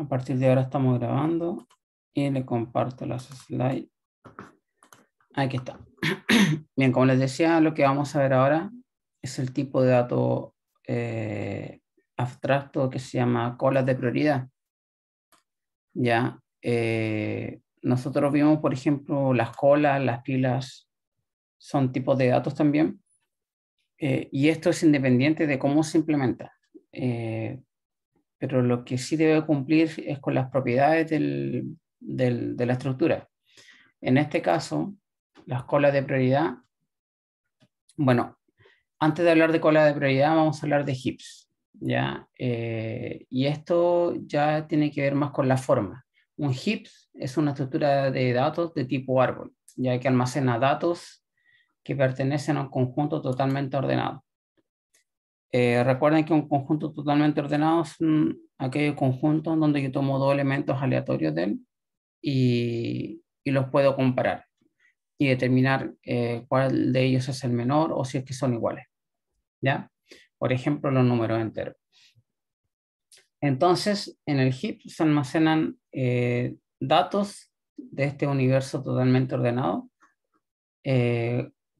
A partir de ahora estamos grabando y le comparto las slides. Aquí está. Bien, como les decía, lo que vamos a ver ahora es el tipo de dato eh, abstracto que se llama colas de prioridad. Ya, eh, nosotros vimos, por ejemplo, las colas, las pilas, son tipos de datos también. Eh, y esto es independiente de cómo se implementa pero lo que sí debe cumplir es con las propiedades de la estructura. En este caso, las colas de prioridad, bueno, antes de hablar de colas de prioridad, vamos a hablar de hips, ¿ya? Eh, y esto ya tiene que ver más con la forma. Un heap es una estructura de datos de tipo árbol, ya que almacena datos que pertenecen a un conjunto totalmente ordenado. Eh, recuerden que un conjunto totalmente ordenado es aquel conjunto donde yo tomo dos elementos aleatorios de él y, los puedo comparar y determinar eh, cuál de ellos es el menor o si es que son iguales. ¿Ya? Por ejemplo, los números enteros. Entonces, en el heap se almacenan eh, datos de este universo totalmente ordenado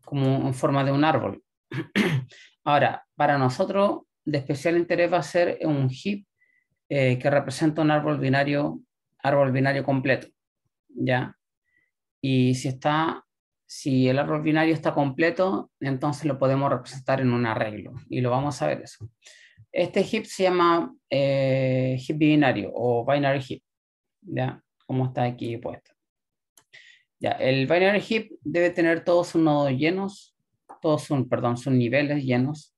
como en forma de un árbol. Ahora, para nosotros, de especial interés va a ser un heap eh, que representa un árbol binario, árbol binario completo. ¿ya? Y si, está, si el árbol binario está completo, entonces lo podemos representar en un arreglo. Y lo vamos a ver eso. Este heap se llama heap eh, binario o binary heap. ¿ya? Como está aquí puesto. Ya, el binary heap debe tener todos sus nodos llenos todos son, perdón, son niveles llenos,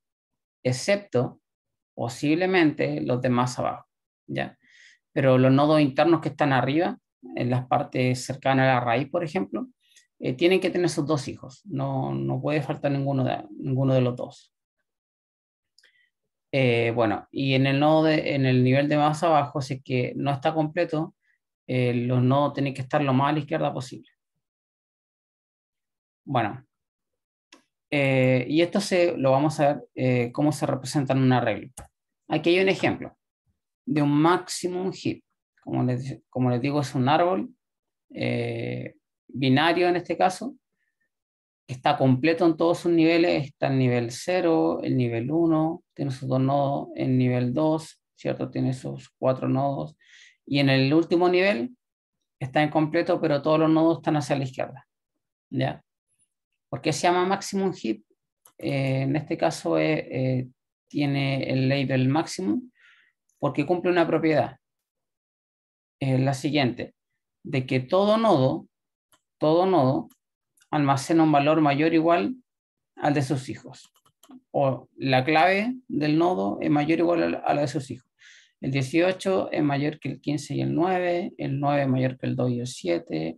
excepto posiblemente los de más abajo, ¿ya? Pero los nodos internos que están arriba, en las partes cercanas a la raíz, por ejemplo, eh, tienen que tener sus dos hijos, no, puede faltar ninguno de, ninguno de los dos. Eh, bueno, y en el, nodo en el nivel de más abajo, si es que no está completo, eh, los nodos tienen que estar lo más a la izquierda posible. Bueno, eh, y esto se, lo vamos a ver eh, cómo se representa en un arreglo. Aquí hay un ejemplo de un maximum heap Como les, digo, es un árbol eh, binario en este caso, está completo en todos sus niveles. Está el nivel 0, el nivel 1, tiene sus dos nodos, en nivel 2, ¿cierto? Tiene sus cuatro nodos. Y en el último nivel está incompleto, pero todos los nodos están hacia la izquierda. ¿Ya? ¿Por qué se llama maximum heap? Eh, en este caso eh, tiene el label maximum porque cumple una propiedad. la siguiente, de que todo nodo, todo nodo almacena un valor mayor o igual al de sus hijos. O la clave del nodo es mayor o igual a la de sus hijos. El 18 es mayor que el 15 y el 9, el 9 es mayor que el 2 y el 7,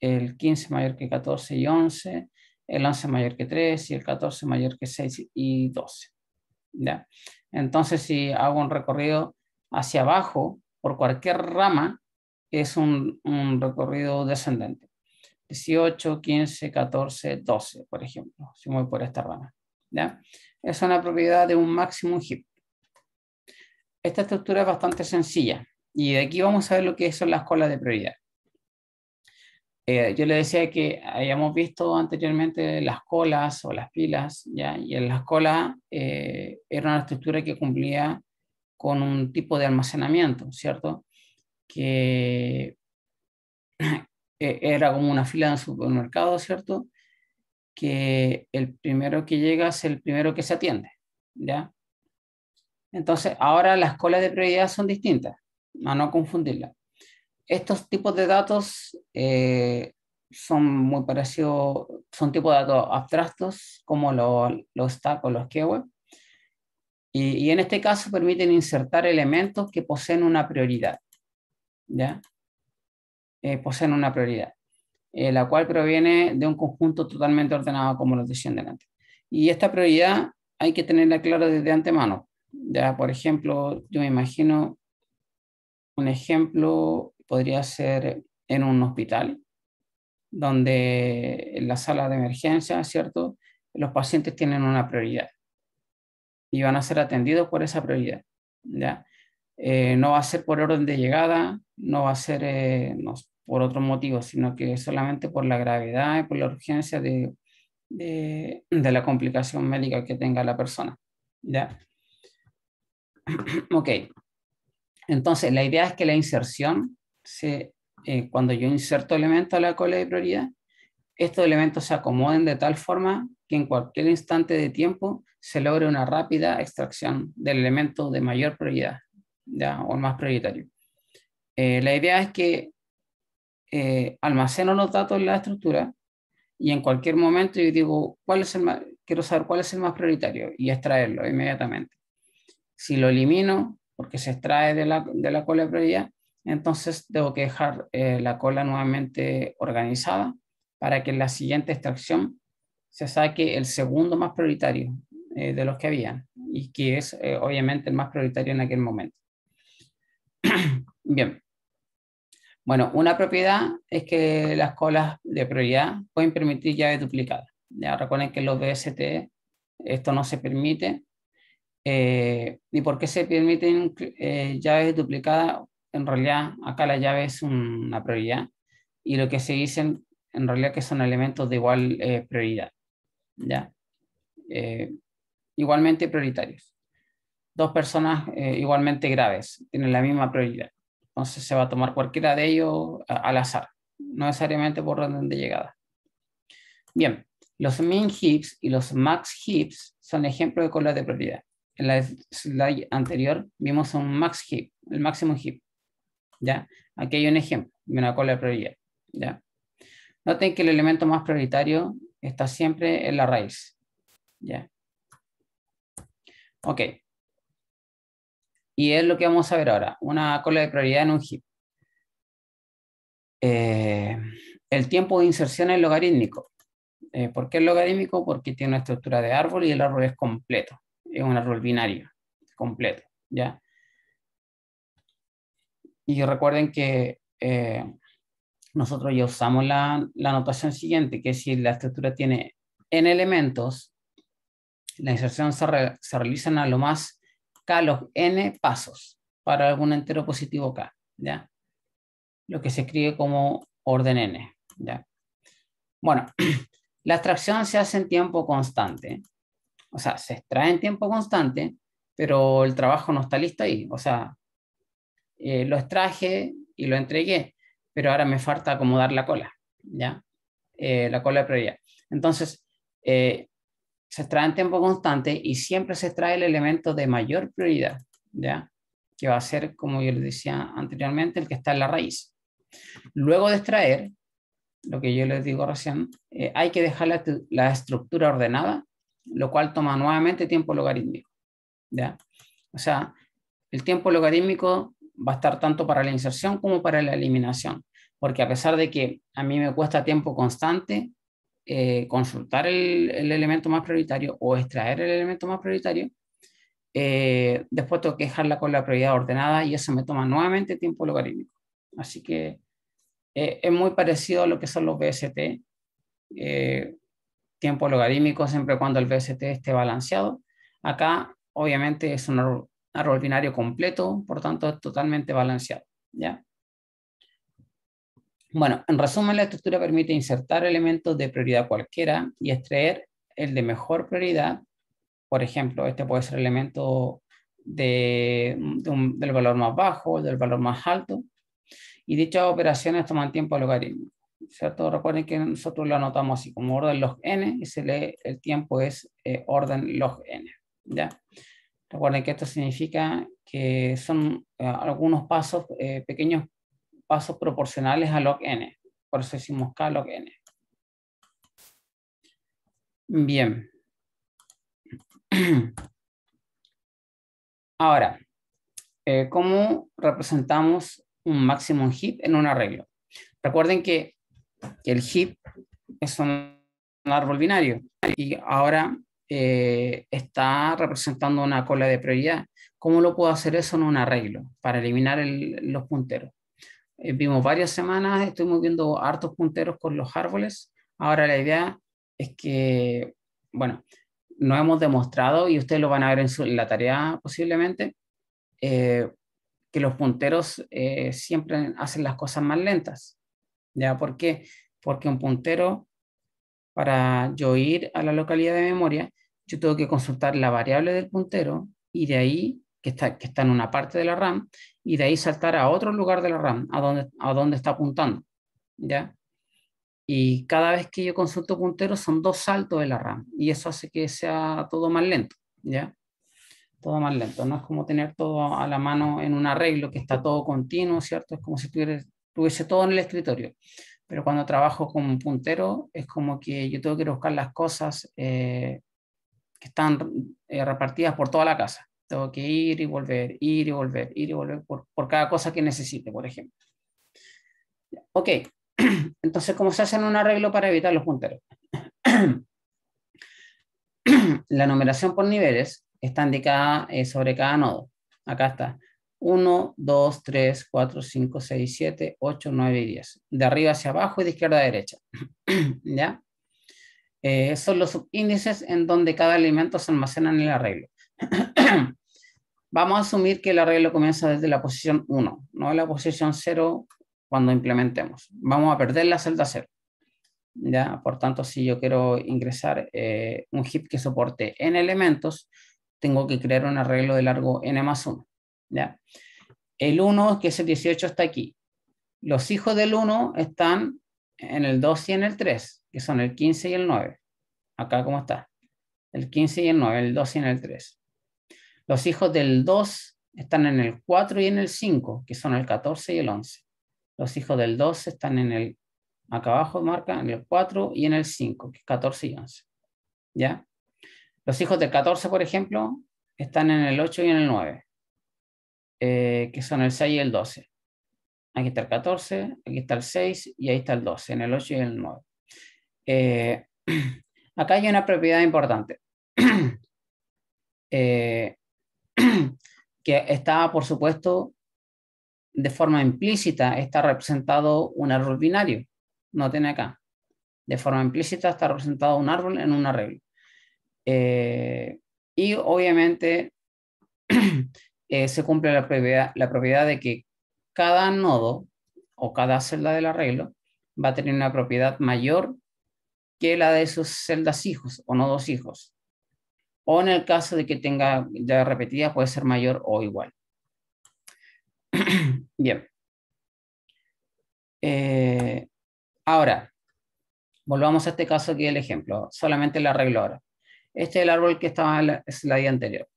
el, 15 es mayor que 14 y 11, el 11 mayor que 3 y el 14 mayor que 6 y 12. Entonces, si hago un recorrido hacia abajo por cualquier rama, es un, recorrido descendente. 18, 15, 14, 12, por ejemplo, si voy por esta rama. Es una propiedad de un máximo heap. Esta estructura es bastante sencilla y de aquí vamos a ver lo que son las colas de prioridad. Eh, yo le decía que habíamos visto anteriormente las colas o las pilas, ¿ya? y en las colas eh, era una estructura que cumplía con un tipo de almacenamiento, ¿cierto? Que e-, era como una fila de un supermercado, ¿cierto? Que el primero que llega es el primero que se atiende, ¿ya? Entonces, ahora las colas de prioridad son distintas, a no confundirlas estos tipos de datos eh, son muy parecidos, son tipos de datos abstractos como los lo stack o los keywords. Y, y, en este caso permiten insertar elementos que poseen una prioridad. ¿ya? Eh, poseen una prioridad, eh, la cual proviene de un conjunto totalmente ordenado, como lo decía delante. Y esta prioridad hay que tenerla clara desde antemano. Ya, por ejemplo, yo me imagino un ejemplo podría ser en un hospital, donde en la sala de emergencia, ¿cierto? Los pacientes tienen una prioridad y van a ser atendidos por esa prioridad, ¿ya? Eh, no va a ser por orden de llegada, no va a ser eh, por otro motivo, sino que solamente por la gravedad y por la urgencia de, de, la complicación médica que tenga la persona, ¿ya? ok. Entonces, la idea es que la inserción se, eh, cuando yo inserto elementos a la cola de prioridad, estos elementos se acomoden de tal forma que en cualquier instante de tiempo se logre una rápida extracción del elemento de mayor prioridad ¿ya? o más prioritario. Eh, la idea es que eh, almaceno los datos en la estructura y en cualquier momento yo digo, ¿cuál es el quiero saber cuál es el más prioritario y extraerlo inmediatamente. Si lo elimino porque se extrae de la, de la cola de prioridad, entonces tengo que dejar eh, la cola nuevamente organizada para que en la siguiente extracción se saque el segundo más prioritario eh, de los que habían y que es eh, obviamente el más prioritario en aquel momento. Bien. Bueno, una propiedad es que las colas de prioridad pueden permitir llaves duplicadas. Ya recuerden que en los BST esto no se permite. ¿Y por qué se permiten llaves duplicadas? en realidad acá la llave es una prioridad y lo que se dicen en realidad que son elementos de igual eh, prioridad, ¿ya? Eh, igualmente prioritarios. Dos personas eh, igualmente graves tienen la misma prioridad. Entonces se va a tomar cualquiera de ellos al azar, no necesariamente por orden de llegada. Bien, los min hips y los max hips son ejemplos de colas de prioridad. En la slide anterior vimos un max hip, el máximo hip. Aquí hay un ejemplo de una cola de prioridad, ¿ya? Noten que el elemento más prioritario está siempre en la raíz, Ok. Y es lo que vamos a ver ahora, una cola de prioridad en un heap. Eh, el tiempo de inserción es logarítmico. Eh, ¿Por qué es logarítmico? Porque tiene una estructura de árbol y el árbol es completo. Es un árbol binario, completo. ¿ya? Y recuerden que eh, nosotros ya usamos la, la notación siguiente, que si la estructura tiene n elementos, la inserción se, realiza a lo más k los n pasos para algún entero positivo k, ¿ya? Lo que se escribe como orden n, Bueno, la extracción se hace en tiempo constante, o sea, se extrae en tiempo constante, pero el trabajo no está listo ahí, o sea, eh, lo extraje y lo entregué, pero ahora me falta acomodar la cola, ¿ya? Eh, la cola de prioridad. Entonces, eh, se extrae en tiempo constante y siempre se extrae el elemento de mayor prioridad, ¿ya? Que va a ser, como yo les decía anteriormente, el que está en la raíz. Luego de extraer, lo que yo les digo recién, hay que dejar la, la, estructura ordenada, lo cual toma nuevamente tiempo logarítmico, ¿ya? O sea, el tiempo logarítmico va a estar tanto para la inserción como para la eliminación, porque a pesar de que a mí me cuesta tiempo constante eh, consultar el, elemento más prioritario o extraer el elemento más prioritario, eh, después tengo que dejarla con la prioridad ordenada y eso me toma nuevamente tiempo logarítmico. Así que eh, es muy parecido a lo que son los BST, tiempo logarítmico siempre cuando el BST esté balanceado. Acá obviamente es un árbol binario completo, por tanto es totalmente balanceado. ¿ya? Bueno, en resumen, la estructura permite insertar elementos de prioridad cualquiera y extraer el de mejor prioridad. Por ejemplo, este puede ser elemento de, del valor más bajo, del valor más alto. Y dichas operaciones toman tiempo logaritmo, ¿cierto? Recuerden que nosotros lo anotamos así como orden log n y se lee el tiempo es eh, orden log n. ¿ya? Recuerden que esto significa que son eh, algunos pasos, eh, pequeños pasos proporcionales a log n. Por eso decimos k log n. Bien. Ahora, eh, ¿cómo representamos un máximo heap en un arreglo? Recuerden que, el heap es un árbol binario y ahora eh, está representando una cola de prioridad. ¿Cómo lo puedo hacer eso en un arreglo para eliminar los punteros? Eh, vimos varias semanas, estuvimos viendo hartos punteros con los árboles. Ahora la idea es que, bueno, no hemos demostrado, y ustedes lo van a ver en, la tarea posiblemente, eh, que los punteros siempre hacen las cosas más lentas. ¿Ya? ¿Por qué? Porque un puntero para yo ir a la localidad de memoria, yo tengo que consultar la variable del puntero y de ahí, que está, que está en una parte de la RAM, y de ahí saltar a otro lugar de la RAM, a donde, a está apuntando. ¿ya? Y cada vez que yo consulto puntero son dos saltos de la RAM, y eso hace que sea todo más lento. ¿ya? Todo más lento, no es como tener todo a la mano en un arreglo que está todo continuo, ¿cierto? Es como si tuviese todo en el escritorio pero cuando trabajo como puntero es como que yo tengo que buscar las cosas eh, que están eh, repartidas por toda la casa. Tengo que ir y volver, ir y volver, ir y volver por, cada cosa que necesite, por ejemplo. Ok, entonces, ¿cómo se hace un arreglo para evitar los punteros? la numeración por niveles está indicada eh, sobre cada nodo. Acá está. 1, 2, 3, 4, 5, 6, 7, 8, 9 y 10. De arriba hacia abajo y de izquierda a derecha. ¿Ya? Eh, son los subíndices en donde cada elemento se almacena en el arreglo. Vamos a asumir que el arreglo comienza desde la posición 1, no la posición 0 cuando implementemos. Vamos a perder la celda 0. ¿Ya? Por tanto, si yo quiero ingresar eh, un heap que soporte n elementos, tengo que crear un arreglo de largo n más 1. ¿ya? El 1, que es el 18, está aquí. Los hijos del 1 están en el 2 y en el 3, que son el 15 y el 9. Acá como está. El 15 y el 9, el 2 y en el 3. Los hijos del 2 están en el 4 y en el 5, que son el 14 y el 11. Los hijos del 2 están en el, acá abajo marca, en el 4 y en el 5, que es 14 y 11. ¿Ya? Los hijos del 14, por ejemplo, están en el 8 y en el 9. Eh, que son el 6 y el 12. Aquí está el 14, aquí está el 6 y ahí está el 12, en el 8 y el 9. Eh, acá hay una propiedad importante. Eh, que está, por supuesto, de forma implícita, está representado un árbol binario. No tiene acá. De forma implícita está representado un árbol en un arreglo. y obviamente eh, se cumple la propiedad, la propiedad de que cada nodo o cada celda del arreglo va a tener una propiedad mayor que la de sus celdas hijos o nodos hijos. O en el caso de que tenga ya repetida puede ser mayor o igual. Bien. Eh, ahora, volvamos a este caso aquí el ejemplo, solamente el arreglo ahora. Este es el árbol que estaba en la día anterior.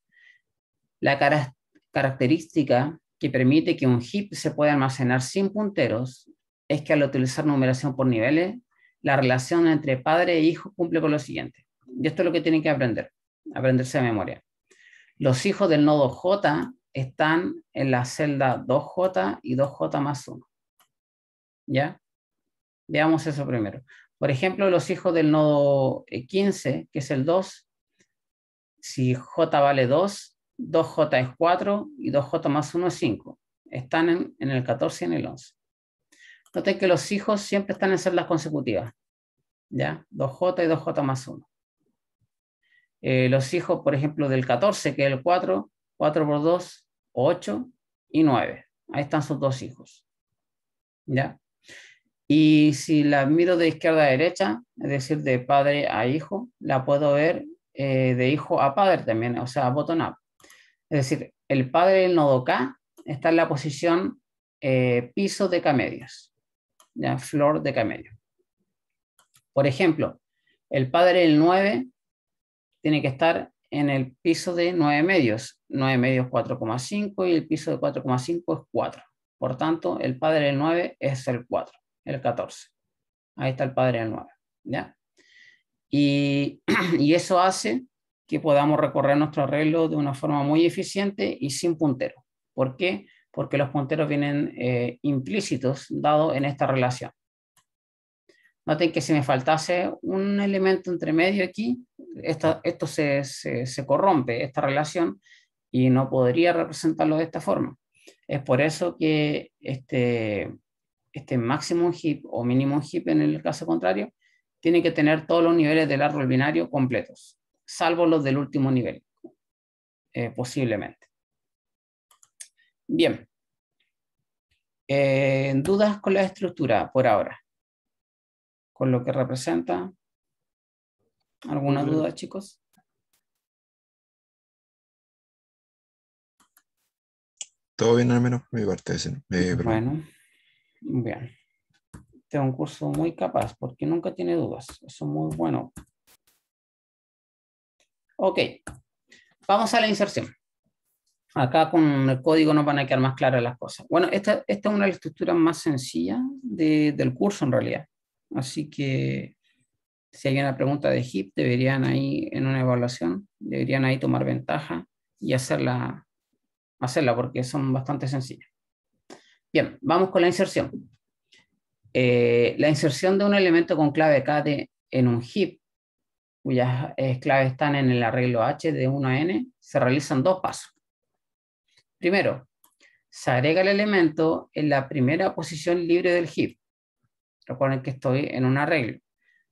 La, cara característica que permite que un heap se pueda almacenar sin punteros es que al utilizar numeración por niveles, la relación entre padre e hijo cumple con lo siguiente. Y esto es lo que tienen que aprender, aprenderse de memoria. Los hijos del nodo J están en la celda 2J y 2J más 1. ¿Ya? Veamos eso primero. Por ejemplo, los hijos del nodo 15, que es el 2, si J vale 2, 2J es 4 y 2J más 1 es 5. Están en, el 14 y en el 11. Noten que los hijos siempre están en celdas consecutivas. ¿Ya? 2J y 2J más 1. Eh, los hijos, por ejemplo, del 14, que es el 4, 4 por 2, 8 y 9. Ahí están sus dos hijos. ¿Ya? Y si la miro de izquierda a derecha, es decir, de padre a hijo, la puedo ver eh, de hijo a padre también, o sea, botón up. Es decir, el padre del nodo K está en la posición eh, piso de K-medios, flor de k medios. Por ejemplo, el padre del 9 tiene que estar en el piso de 9 medios. 9 medios 4,5 y el piso de 4,5 es 4. Por tanto, el padre del 9 es el 4, el 14. Ahí está el padre del 9. Y, y eso hace que podamos recorrer nuestro arreglo de una forma muy eficiente y sin puntero. ¿Por qué? Porque los punteros vienen eh, implícitos dados en esta relación. Noten que si me faltase un elemento entre medio aquí, esto se, corrompe, esta relación, y no podría representarlo de esta forma. Es por eso que este, este maximum heap o minimum heap en el caso contrario, tiene que tener todos los niveles del árbol binario completos salvo los del último nivel, eh, posiblemente. Bien. Eh, ¿Dudas con la estructura por ahora? ¿Con lo que representa? ¿Alguna duda, chicos? Todo bien, al menos mi parte. Eh, bueno, bien. tengo este un curso muy capaz porque nunca tiene dudas. Eso es muy bueno. Ok, vamos a la inserción. Acá con el código nos van a quedar más claras las cosas. Bueno, esta, es una de las estructuras más sencillas del curso en realidad. Así que si hay una pregunta de HIP, deberían ahí en una evaluación, deberían ahí tomar ventaja y hacerla, hacerla porque son bastante sencillas. Bien, vamos con la inserción. Eh, la inserción de un elemento con clave KD en un heap cuyas eh, claves están en el arreglo H de 1 a n, se realizan dos pasos. Primero, se agrega el elemento en la primera posición libre del heap. Recuerden que estoy en un arreglo.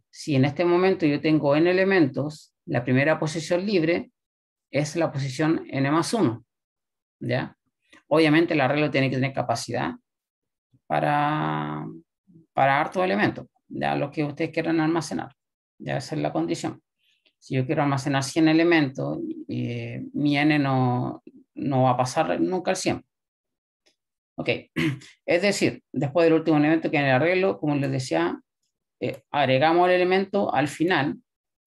Si en este momento yo tengo n elementos, la primera posición libre es la posición n más 1. ¿ya? Obviamente el arreglo tiene que tener capacidad para, para hartos elementos, ya los que ustedes quieran almacenar. Ya esa es la condición. Si yo quiero almacenar 100 elementos, eh, mi n no, no va a pasar nunca al 100. Ok, es decir, después del último elemento que en el arreglo, como les decía, eh, agregamos el elemento al final,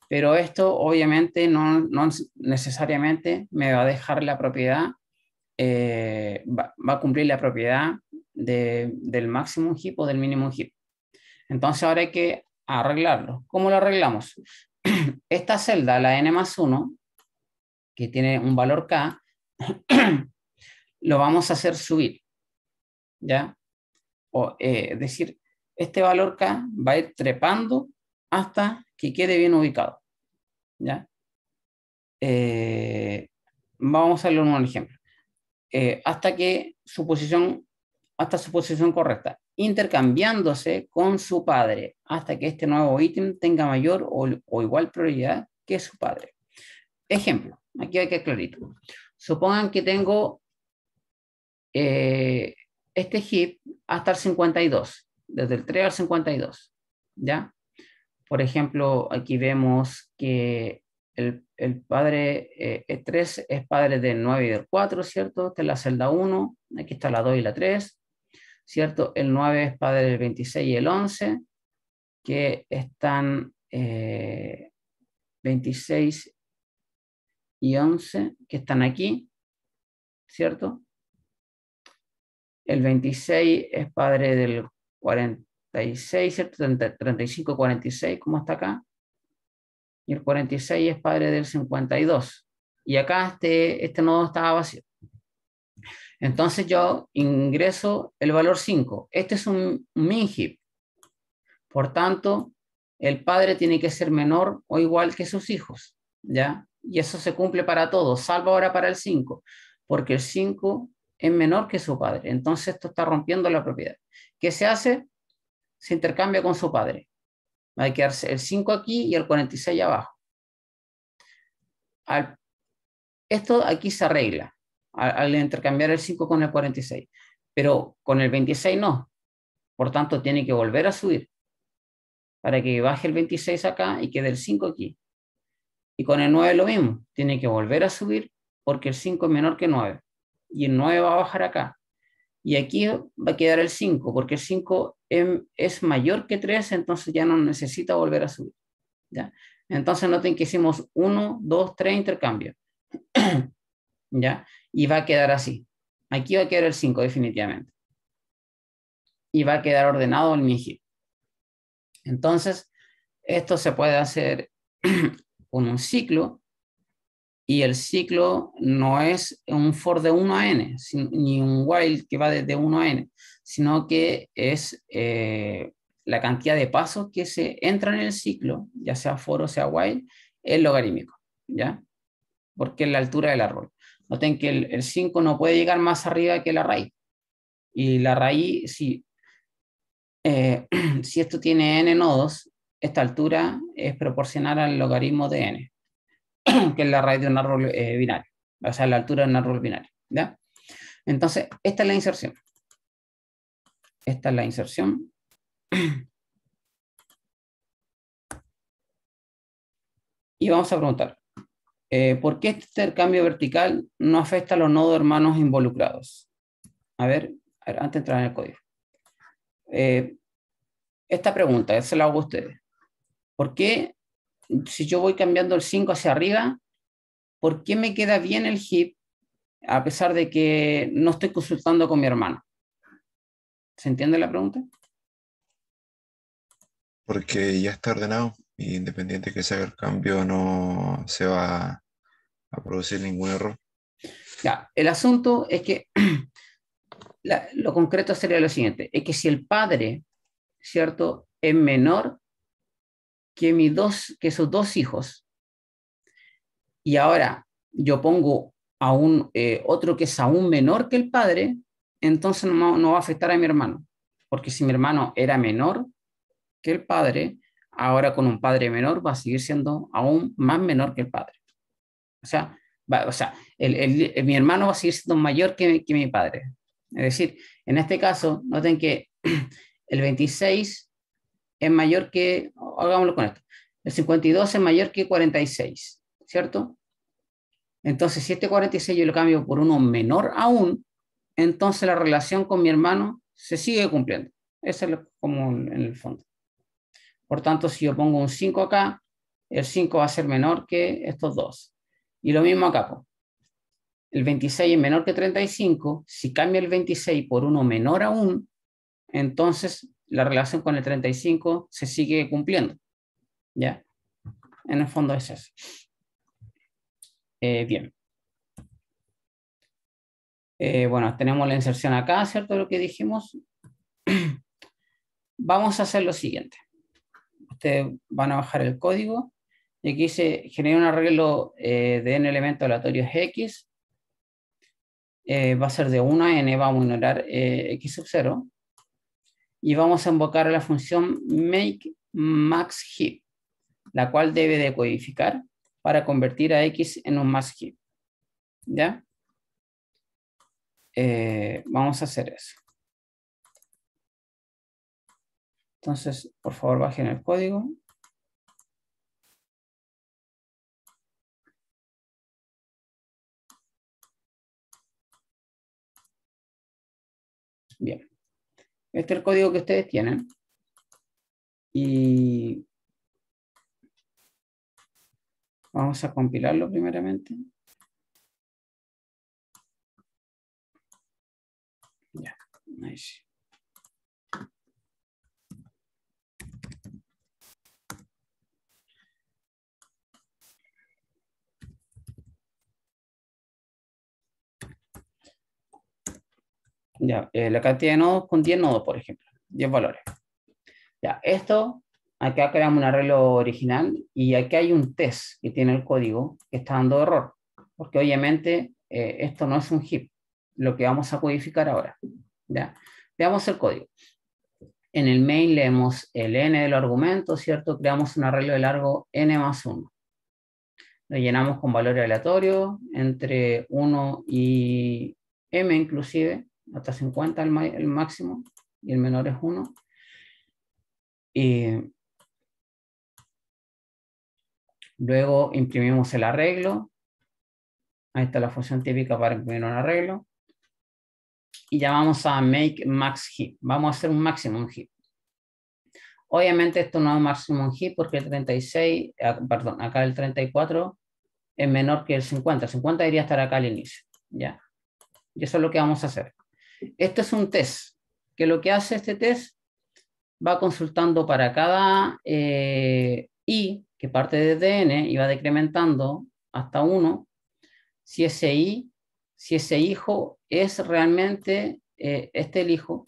pero esto obviamente no, no necesariamente me va a dejar la propiedad, eh, va, a cumplir la propiedad de, del máximo heap o del mínimo heap Entonces ahora hay que arreglarlo. ¿Cómo lo arreglamos? Esta celda, la n más 1, que tiene un valor k, lo vamos a hacer subir. ¿Ya? O, eh, decir, este valor k va a ir trepando hasta que quede bien ubicado. ¿Ya? Eh, vamos a darle un ejemplo. Eh, hasta que su posición hasta su posición correcta, intercambiándose con su padre hasta que este nuevo ítem tenga mayor o, igual prioridad que su padre. Ejemplo, aquí hay que aclarar. Supongan que tengo eh, este hip hasta el 52, desde el 3 al 52, ¿ya? Por ejemplo, aquí vemos que el, padre 3 eh, es padre del 9 y del 4, ¿cierto? Esta es la celda 1, aquí está la 2 y la 3, ¿cierto? El 9 es padre del 26 y el 11, que están 26 eh, y 11, que están aquí, ¿cierto? El 26 es padre del 46, ¿cierto? 35, 46, como está acá. Y el 46 es padre del 52. Y acá este, este nodo estaba vacío. Entonces yo ingreso el valor 5. Este es un min-hip. Por tanto, el padre tiene que ser menor o igual que sus hijos. ¿ya? Y eso se cumple para todos, salvo ahora para el 5, porque el 5 es menor que su padre. Entonces esto está rompiendo la propiedad. ¿Qué se hace? Se intercambia con su padre. Hay que darse el 5 aquí y el 46 abajo. esto aquí se arregla al, intercambiar el 5 con el 46, pero con el 26 no. Por tanto, tiene que volver a subir para que baje el 26 acá y quede el 5 aquí. Y con el 9 lo mismo, tiene que volver a subir porque el 5 es menor que 9. Y el 9 va a bajar acá. Y aquí va a quedar el 5, porque el 5 em, es mayor que 3, entonces ya no necesita volver a subir. ¿ya? Entonces noten que hicimos 1, 2, 3 intercambios. ¿ya? Y va a quedar así. Aquí va a quedar el 5 definitivamente. Y va a quedar ordenado el mijil Entonces, esto se puede hacer con un ciclo y el ciclo no es un for de 1 a n, ni un while que va desde 1 a n, sino que es eh, la cantidad de pasos que se entran en el ciclo, ya sea for o sea while, es logarítmico, ¿ya? Porque es la altura del árbol. Noten que el 5 no puede llegar más arriba que la raíz. Y la raíz, si, eh, si esto tiene n nodos, esta altura es proporcional al logaritmo de n, que es la raíz de un árbol eh, binario, o sea, la altura de un árbol binario. Entonces, esta es la inserción. Esta es la inserción. Y vamos a preguntar, eh, ¿Por qué este intercambio vertical no afecta a los nodos hermanos involucrados? A ver, antes de entrar en el código. Eh, esta pregunta, se la hago a ustedes. ¿Por qué, si yo voy cambiando el 5 hacia arriba, por qué me queda bien el HIP a pesar de que no estoy consultando con mi hermano? ¿Se entiende la pregunta? Porque ya está ordenado independiente que se el cambio, no se va a producir ningún error. el asunto es que lo concreto sería lo siguiente, es que si el padre, ¿cierto?, es menor que, mis dos, que sus dos hijos, y ahora yo pongo a un, eh, otro que es aún menor que el padre, entonces no, no va a afectar a mi hermano, porque si mi hermano era menor que el padre, ahora con un padre menor va a seguir siendo aún más menor que el padre. O sea, o sea mi hermano va a seguir siendo mayor que, mi padre. Es decir, en este caso, noten que el 26 es mayor que, hagámoslo con esto, el 52 es mayor que 46, ¿cierto? Entonces, si este 46 yo lo cambio por uno menor aún, entonces la relación con mi hermano se sigue cumpliendo. Eso es como en el fondo. Por tanto, si yo pongo un 5 acá, el 5 va a ser menor que estos dos. Y lo mismo acá. El 26 es menor que 35. Si cambio el 26 por uno menor aún, entonces la relación con el 35 se sigue cumpliendo. ¿Ya? En el fondo es eso. Eh, bien. Eh, bueno, tenemos la inserción acá, ¿cierto? Lo que dijimos. Vamos a hacer lo siguiente ustedes van a bajar el código. Y aquí se genera un arreglo eh, de n elementos aleatorios x. Eh, va a ser de 1 a n, vamos a ignorar eh, x sub 0. Y vamos a invocar la función make max heap, la cual debe de codificar para convertir a x en un max heap. ¿Ya? vamos a hacer eso. Entonces, por favor, bajen el código. Bien. Este es el código que ustedes tienen. Y vamos a compilarlo primeramente. Ya, nice. Eh, la cantidad de nodos con 10 nodos, por ejemplo, 10 valores. Ya, esto, acá creamos un arreglo original y aquí hay un test que tiene el código que está dando error, porque obviamente eh, esto no es un heap, lo que vamos a codificar ahora. Ya, veamos el código. En el main leemos el n del argumento, ¿cierto? Creamos un arreglo de largo n más 1. Lo llenamos con valores aleatorios entre 1 y m inclusive hasta 50 el, máximo y el menor es 1. Y luego imprimimos el arreglo. Ahí está la función típica para imprimir un arreglo. Y ya vamos a make max heap. Vamos a hacer un maximum heap. Obviamente esto no es maximum heap. porque el 36, ah, perdón, acá el 34 es menor que el 50. El 50 debería estar acá al inicio. ¿ya? Y eso es lo que vamos a hacer. Este es un test, que lo que hace este test va consultando para cada eh, I, que parte de DN, y va decrementando hasta 1, si ese I, si ese hijo es realmente, eh, este el hijo,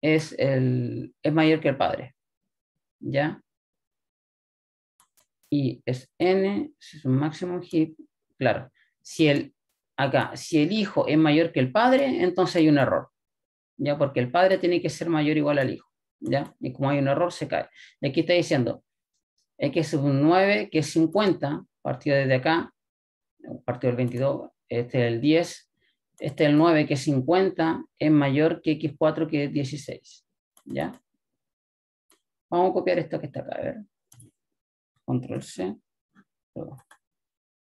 es, el, es mayor que el padre. ¿Ya? Y es N, es un máximo hit, claro. Si el acá, si el hijo es mayor que el padre, entonces hay un error, ¿ya? Porque el padre tiene que ser mayor o igual al hijo, ¿ya? Y como hay un error, se cae. Y aquí está diciendo, x sub 9, que es 50, partido desde acá, partido del 22, este es el 10, este es el 9, que es 50, es mayor que x4, que es 16, ¿ya? Vamos a copiar esto que está acá, a ver. Control C.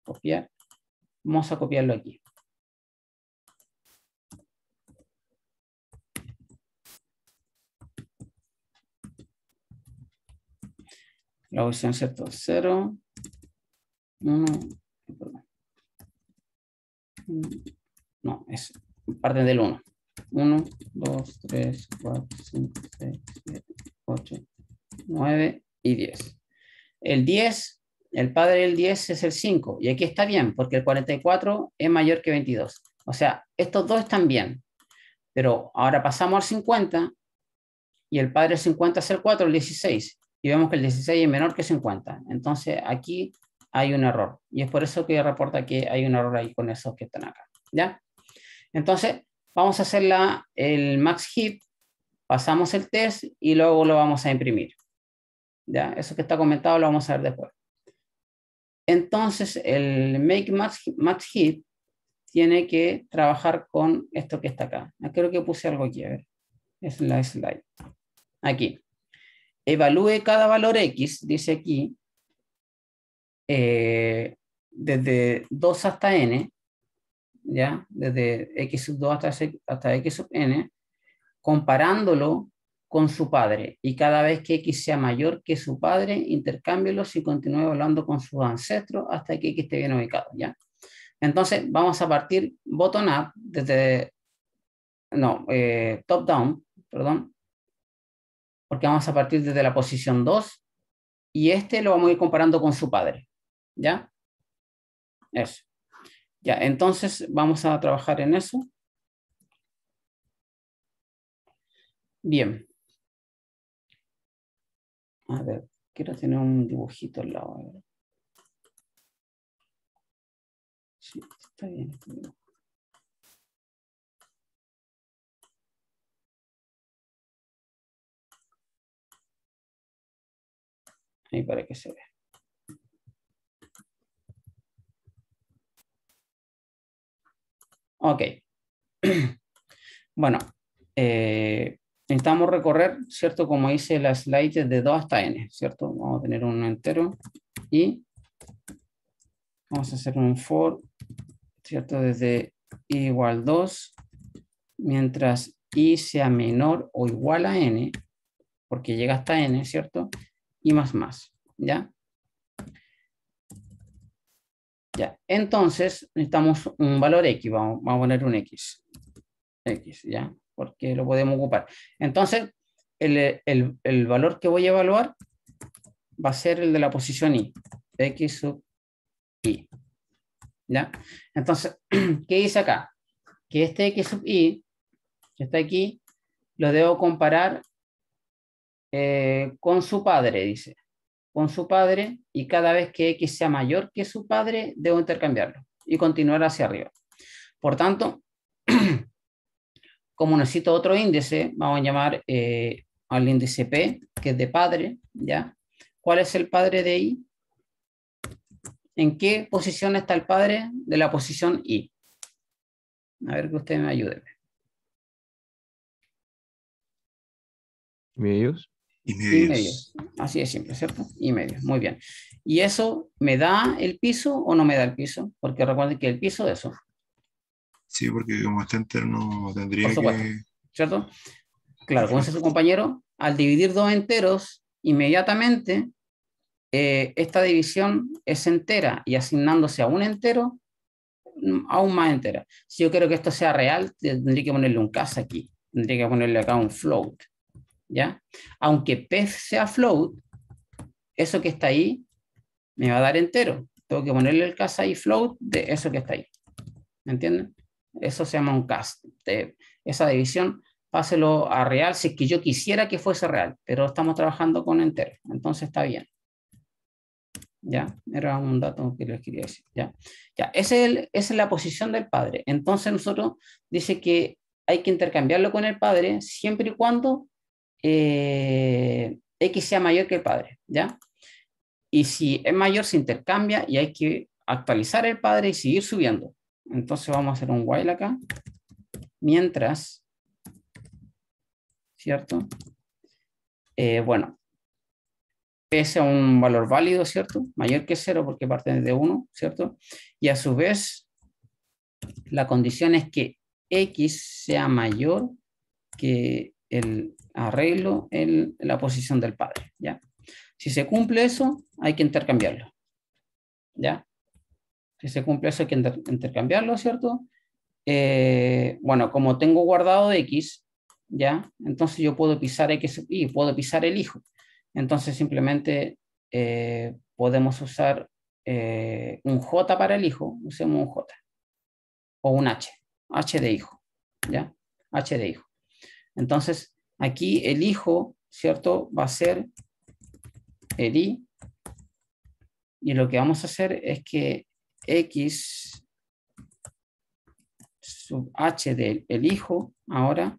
Copiar. Vamos a copiarlo aquí. La opción ¿cierto? 0, 1, perdón. No, es parte del 1. 1, 2, 3, 4, 5, 6, 7, 8, 9 y 10. El 10, el padre del 10 es el 5. Y aquí está bien, porque el 44 es mayor que 22. O sea, estos dos están bien. Pero ahora pasamos al 50 y el padre del 50 es el 4, el 16 y vemos que el 16 es menor que 50. Entonces aquí hay un error y es por eso que reporta que hay un error ahí con esos que están acá. ¿ya? Entonces vamos a hacer el max hit, pasamos el test y luego lo vamos a imprimir. ¿ya? Eso que está comentado lo vamos a ver después. Entonces el make max, max hit tiene que trabajar con esto que está acá. Ah, creo que puse algo aquí, Es la slide. Aquí evalúe cada valor X, dice aquí, eh, desde 2 hasta n, ¿ya? Desde x sub 2 hasta, hasta x sub n, comparándolo con su padre. Y cada vez que X sea mayor que su padre, intercámbielos y continúe hablando con sus ancestros hasta que X esté bien ubicado, ¿ya? Entonces, vamos a partir bottom-up, desde, no, eh, top-down, perdón, porque vamos a partir desde la posición 2 y este lo vamos a ir comparando con su padre. ¿Ya? Eso. Ya, entonces vamos a trabajar en eso. Bien. A ver, quiero tener un dibujito al lado. Sí, está bien. Está bien. ahí para que se vea. Ok. Bueno, intentamos eh, necesitamos recorrer, ¿cierto? Como hice la slide, de 2 hasta n, ¿cierto? Vamos a tener un entero y vamos a hacer un for, ¿cierto? Desde i igual 2, mientras i sea menor o igual a n, porque llega hasta n, ¿cierto? y más más, ¿ya? Ya, entonces necesitamos un valor X, vamos, a poner un X, X, ¿ya? Porque lo podemos ocupar. Entonces, el, valor que voy a evaluar va a ser el de la posición Y, X sub I. ¿ya? Entonces, ¿qué dice acá? Que este X sub Y, que está aquí, lo debo comparar eh, con su padre, dice, con su padre, y cada vez que X sea mayor que su padre, debo intercambiarlo y continuar hacia arriba. Por tanto, como necesito otro índice, vamos a llamar eh, al índice P, que es de padre, ¿ya? ¿Cuál es el padre de I? ¿En qué posición está el padre de la posición I? A ver que usted me ayude. ¿Me y medio Así de simple, ¿cierto? Y medio muy bien. ¿Y eso me da el piso o no me da el piso? Porque recuerden que el piso eso. Sí, porque como está interno tendría que... ¿Cierto? Claro, como dice su compañero, al dividir dos enteros, inmediatamente eh, esta división es entera y asignándose a un entero, mm, aún más entera. Si yo quiero que esto sea real, tendría que ponerle un cas aquí, tendría que ponerle acá un float ¿ya? Aunque pez sea float, eso que está ahí me va a dar entero. Tengo que ponerle el cast ahí float de eso que está ahí. ¿Me entienden? Eso se llama un cast. De esa división, páselo a real si es que yo quisiera que fuese real, pero estamos trabajando con entero, entonces está bien. ¿Ya? Era un dato que les quería decir. ¿Ya? Ya, es, esa es la posición del padre. Entonces nosotros dice que hay que intercambiarlo con el padre siempre y cuando eh, X sea mayor que el padre, ¿ya? Y si es mayor se intercambia y hay que actualizar el padre y seguir subiendo. Entonces vamos a hacer un while acá. Mientras, ¿cierto? Eh, bueno, pese a un valor válido, ¿cierto? Mayor que cero porque parte de 1, ¿cierto? Y a su vez, la condición es que X sea mayor que el arreglo en la posición del padre, ¿ya? Si se cumple eso, hay que intercambiarlo, ¿ya? Si se cumple eso, hay que intercambiarlo, ¿cierto? Eh, bueno, como tengo guardado X, ¿ya? Entonces yo puedo pisar X y puedo pisar el hijo. Entonces simplemente eh, podemos usar eh, un J para el hijo, usemos un J. O un H, H de hijo, ¿ya? H de hijo. Entonces, aquí el hijo, ¿cierto? Va a ser el i. Y lo que vamos a hacer es que x sub h del hijo ahora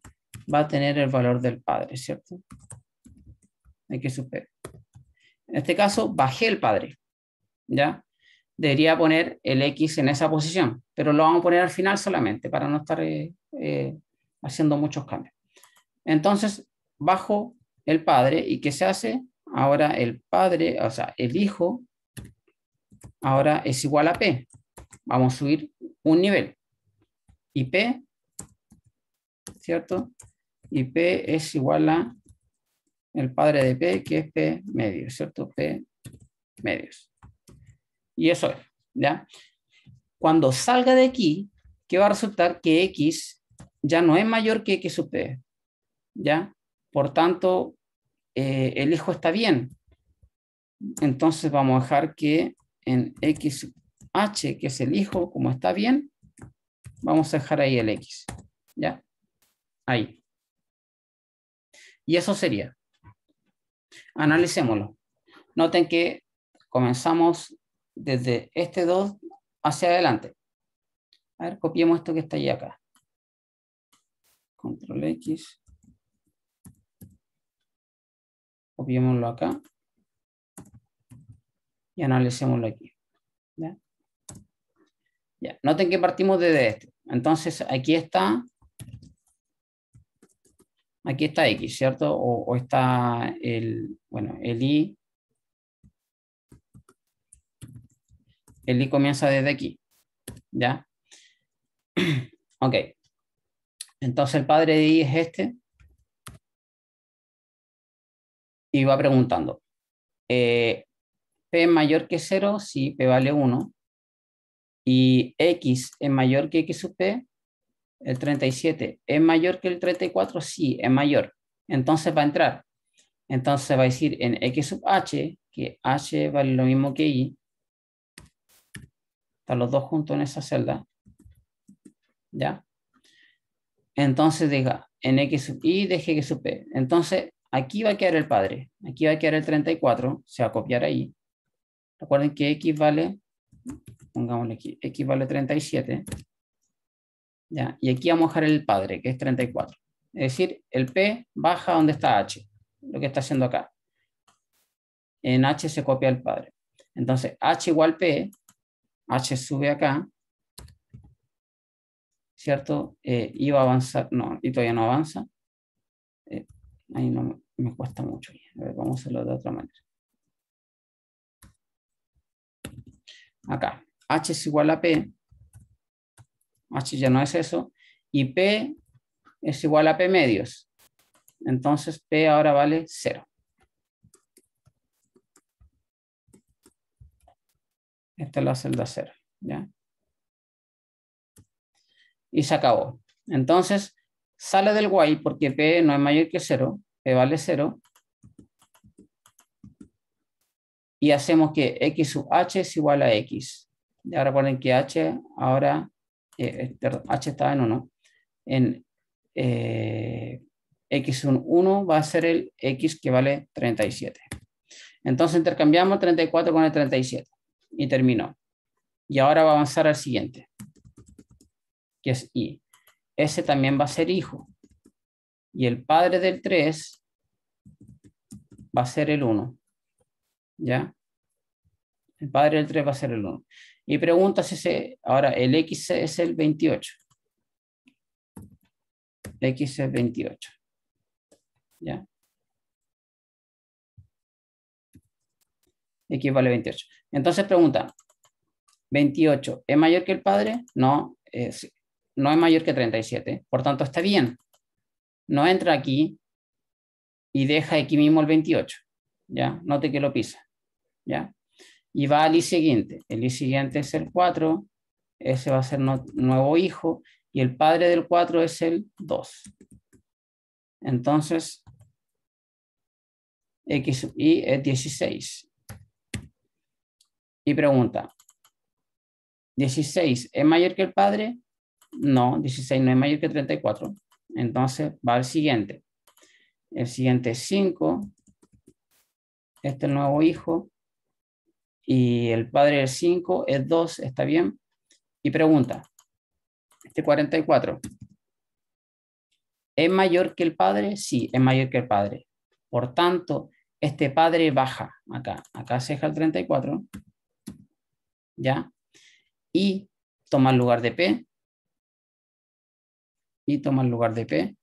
va a tener el valor del padre, ¿cierto? Hay que superar. En este caso, bajé el padre, ¿ya? Debería poner el x en esa posición, pero lo vamos a poner al final solamente para no estar eh, eh, haciendo muchos cambios. Entonces, bajo el padre, ¿y qué se hace? Ahora el padre, o sea, el hijo, ahora es igual a P. Vamos a subir un nivel. Y P, ¿cierto? Y P es igual a el padre de P, que es P medios, ¿cierto? P medios. Y eso es, ¿ya? Cuando salga de aquí, ¿qué va a resultar? Que X ya no es mayor que X sub P. ¿ya? Por tanto, eh, el hijo está bien. Entonces vamos a dejar que en XH, que es el hijo, como está bien, vamos a dejar ahí el X, ¿ya? Ahí. Y eso sería. Analicémoslo. Noten que comenzamos desde este 2 hacia adelante. A ver, copiemos esto que está ahí acá. Control X. copiémoslo acá y analicémoslo aquí. ¿Ya? Noten que partimos desde este. Entonces aquí está, aquí está X, ¿cierto? O, está el, bueno, el i El i comienza desde aquí. ¿Ya? ok. Entonces el padre de i es este. y va preguntando, eh, P es mayor que 0 si P vale 1, y X es mayor que X sub P, el 37, ¿es mayor que el 34? Sí, es mayor. Entonces va a entrar. Entonces va a decir en X sub H, que H vale lo mismo que Y, están los dos juntos en esa celda, ¿ya? Entonces diga, en X sub Y deje que sub P. Entonces Aquí va a quedar el padre, aquí va a quedar el 34, se va a copiar ahí. Recuerden que x vale, pongámosle aquí, x vale 37. Y aquí vamos a dejar el padre, que es 34. Es decir, el P baja donde está H, lo que está haciendo acá. En H se copia el padre. Entonces, H igual P, H sube acá, ¿cierto? Eh, y va a avanzar, no, y todavía no avanza ahí no me cuesta mucho. vamos a hacerlo de otra manera. Acá, h es igual a p, h ya no es eso, y p es igual a p medios. Entonces p ahora vale 0. Esta es la celda 0, ¿ya? Y se acabó. Entonces, sale del y porque P no es mayor que 0, P vale 0. Y hacemos que X sub H es igual a X. Y ahora ponen que H ahora, eh, eh, H está en 1. En eh, X sub 1 va a ser el X que vale 37. Entonces intercambiamos 34 con el 37 y terminó. Y ahora va a avanzar al siguiente, que es Y ese también va a ser hijo. Y el padre del 3 va a ser el 1. ¿Ya? El padre del 3 va a ser el 1. Y pregunta si ese... Ahora, el X es el 28. X es 28. ¿Ya? X vale 28. Entonces pregunta, ¿28 es mayor que el padre? No, es, no es mayor que 37, por tanto está bien. No entra aquí y deja aquí mismo el 28, ¿ya? Note que lo pisa, ¿ya? Y va al i siguiente, el i siguiente es el 4, ese va a ser nuevo hijo, y el padre del 4 es el 2. Entonces, x y es 16. Y pregunta, ¿16 es mayor que el padre? No, 16 no es mayor que 34. Entonces va al siguiente. El siguiente es 5. Este es el nuevo hijo. Y el padre del 5 es 2, ¿está bien? Y pregunta, este 44, ¿es mayor que el padre? Sí, es mayor que el padre. Por tanto, este padre baja acá. Acá se deja el 34. ¿Ya? Y toma el lugar de P y toma el lugar de P,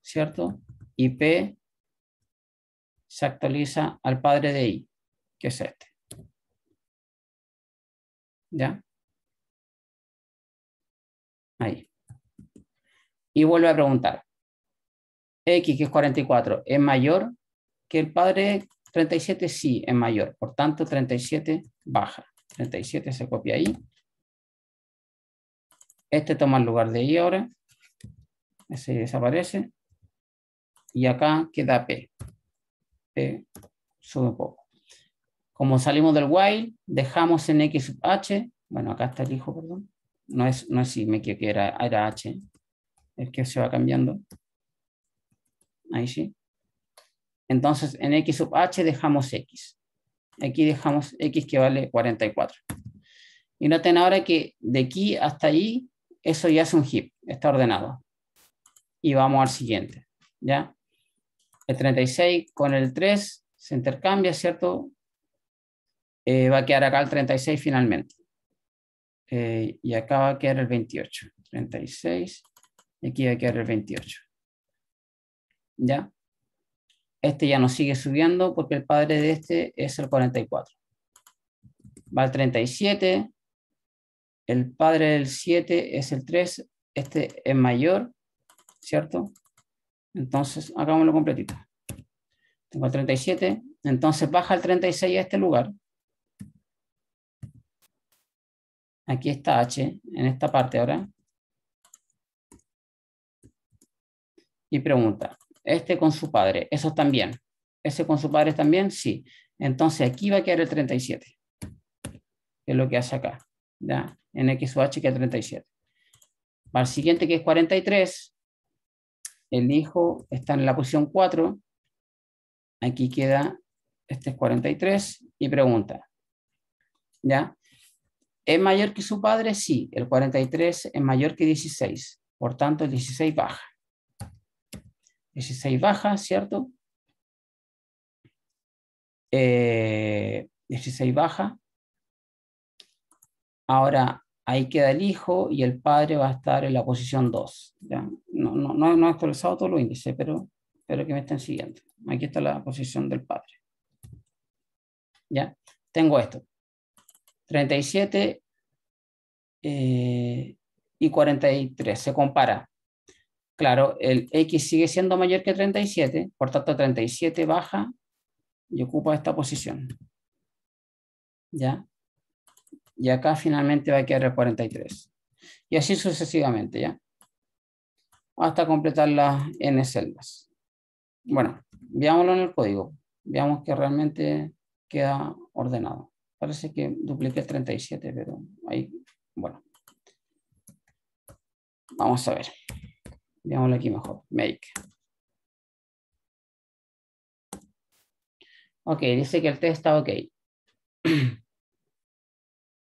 ¿cierto? Y P se actualiza al padre de I, que es este. ¿Ya? Ahí. Y vuelve a preguntar. X, que es 44, ¿es mayor que el padre 37? Sí, es mayor. Por tanto, 37 baja. 37 se copia ahí este toma el lugar de I ahora. Ese desaparece. Y acá queda P. P sube un poco. Como salimos del while, dejamos en X sub H. Bueno, acá está el hijo, perdón. No es, no es si me que era, era H. Es que se va cambiando. Ahí sí. Entonces, en X sub H dejamos X. Aquí dejamos X que vale 44. Y noten ahora que de aquí hasta ahí eso ya es un heap, está ordenado. Y vamos al siguiente, ¿ya? El 36 con el 3 se intercambia, ¿cierto? Eh, va a quedar acá el 36 finalmente. Eh, y acá va a quedar el 28. 36, y aquí va a quedar el 28. ¿Ya? Este ya nos sigue subiendo porque el padre de este es el 44. Va al 37, el padre del 7 es el 3, este es mayor, ¿cierto? Entonces, hagámoslo completito. Tengo el 37, entonces baja el 36 a este lugar. Aquí está H, en esta parte ahora. Y pregunta, este con su padre, ¿Eso también. Ese con su padre también, sí. Entonces aquí va a quedar el 37. Que es lo que hace acá. ¿ya? en XOH, que es 37. Para el siguiente, que es 43, el hijo está en la posición 4. Aquí queda, este es 43, y pregunta. ¿Ya? ¿Es mayor que su padre? Sí, el 43 es mayor que 16. Por tanto, el 16 baja. 16 baja, ¿cierto? 16 eh, baja. Ahora, ahí queda el hijo y el padre va a estar en la posición 2. No, no, no, no he actualizado todos los índices, pero, espero que me estén siguiendo. Aquí está la posición del padre. ¿Ya? Tengo esto. 37 y 43. Eh, se compara. Claro, el X sigue siendo mayor que 37, por tanto 37 baja y ocupa esta posición. ¿Ya? y acá finalmente va a quedar el 43. Y así sucesivamente, ¿ya? Hasta completar las n celdas. Bueno, veámoslo en el código. Veamos que realmente queda ordenado. Parece que dupliqué el 37, pero ahí, bueno. Vamos a ver. Veámoslo aquí mejor. Make. Ok, dice que el test está ok.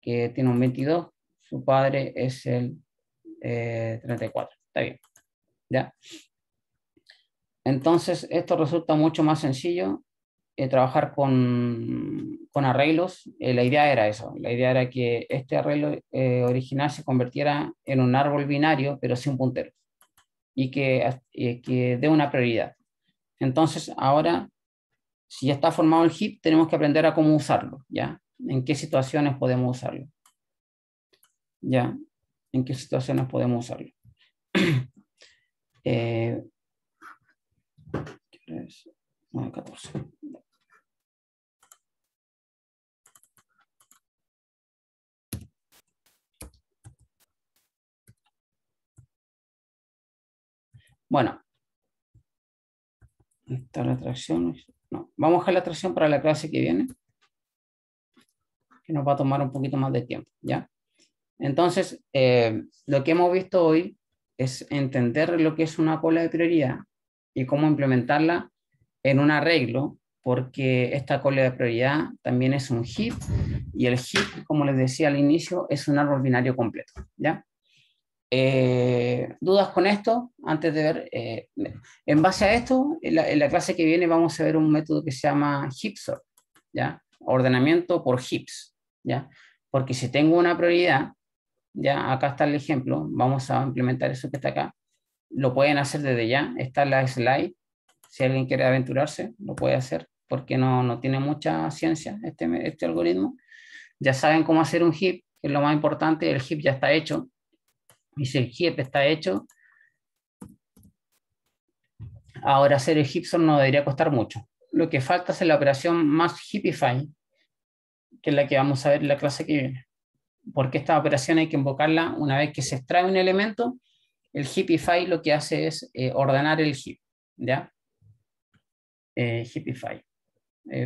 que tiene un 22, su padre es el 34. Eh, está bien. ¿Ya? Entonces, esto resulta mucho más sencillo eh, trabajar con, arreglos. Eh, la idea era eso. La idea era que este arreglo original se convirtiera en un árbol binario, pero sin puntero, Y que, que dé una prioridad. Entonces, ahora, si ya está formado el heap, tenemos que aprender a cómo usarlo. ¿ya? en qué situaciones podemos usarlo. ¿Ya? ¿En qué situaciones podemos usarlo? eh, 14. Ah, bueno, esta la atracción. No, vamos a dejar la atracción para la clase que viene que nos va a tomar un poquito más de tiempo, ¿ya? Entonces, eh, lo que hemos visto hoy es entender lo que es una cola de prioridad y cómo implementarla en un arreglo, porque esta cola de prioridad también es un heap y el heap, como les decía al inicio, es un árbol binario completo, ¿ya? Eh, ¿Dudas con esto? Antes de ver, eh, en base a esto, en la, clase que viene vamos a ver un método que se llama HipSort, ¿ya? Ordenamiento por Heaps. ¿ya? Porque si tengo una prioridad, ya acá está el ejemplo, vamos a implementar eso que está acá, lo pueden hacer desde ya, está la slide, si alguien quiere aventurarse, lo puede hacer, porque no, no tiene mucha ciencia este, este algoritmo. Ya saben cómo hacer un heap, que es lo más importante, el heap ya está hecho, y si el heap está hecho, ahora hacer el heap no debería costar mucho. Lo que falta es la operación más heapify, es la que vamos a ver en la clase que viene. Porque esta operación hay que invocarla una vez que se extrae un elemento, el Hipify lo que hace es eh, ordenar el heap, ¿ya? Eh,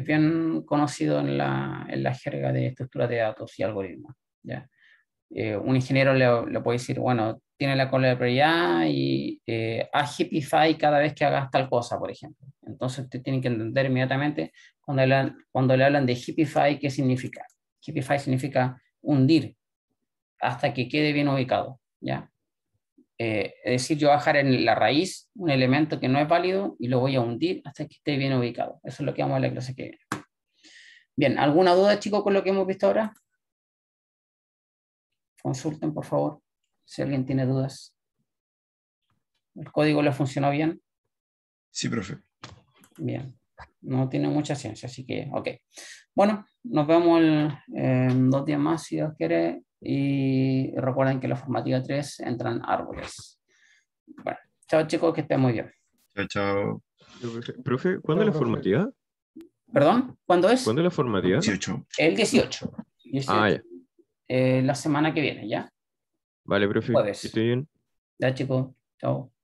bien conocido en la, en la jerga de estructura de datos y algoritmos, ¿ya? Eh, un ingeniero le, puede decir, bueno, tiene la cola de prioridad y eh, haz Hippify cada vez que hagas tal cosa, por ejemplo. Entonces, usted tienen que entender inmediatamente cuando, cuando le hablan de Hippify, ¿qué significa? Hippify significa hundir hasta que quede bien ubicado, ¿ya? Eh, es decir, yo bajar en la raíz un elemento que no es válido y lo voy a hundir hasta que esté bien ubicado. Eso es lo que vamos a ver la clase que viene. Bien, ¿alguna duda, chicos, con lo que hemos visto ahora? Consulten, por favor, si alguien tiene dudas. ¿El código le funcionó bien? Sí, profe. Bien. No tiene mucha ciencia, así que, ok. Bueno, nos vemos en dos días más, si Dios quiere. Y recuerden que la formativa 3 entran árboles. Bueno, chao chicos, que estén muy bien. Chao, chao. Profe, ¿cuándo es la formativa? ¿Perdón? ¿Cuándo es? ¿Cuándo es la formativa? El 18. 18. Ah, eh, la semana que viene, ¿ya? Vale, profe. Jueves. Estoy bien. Ya, chicos. Chao.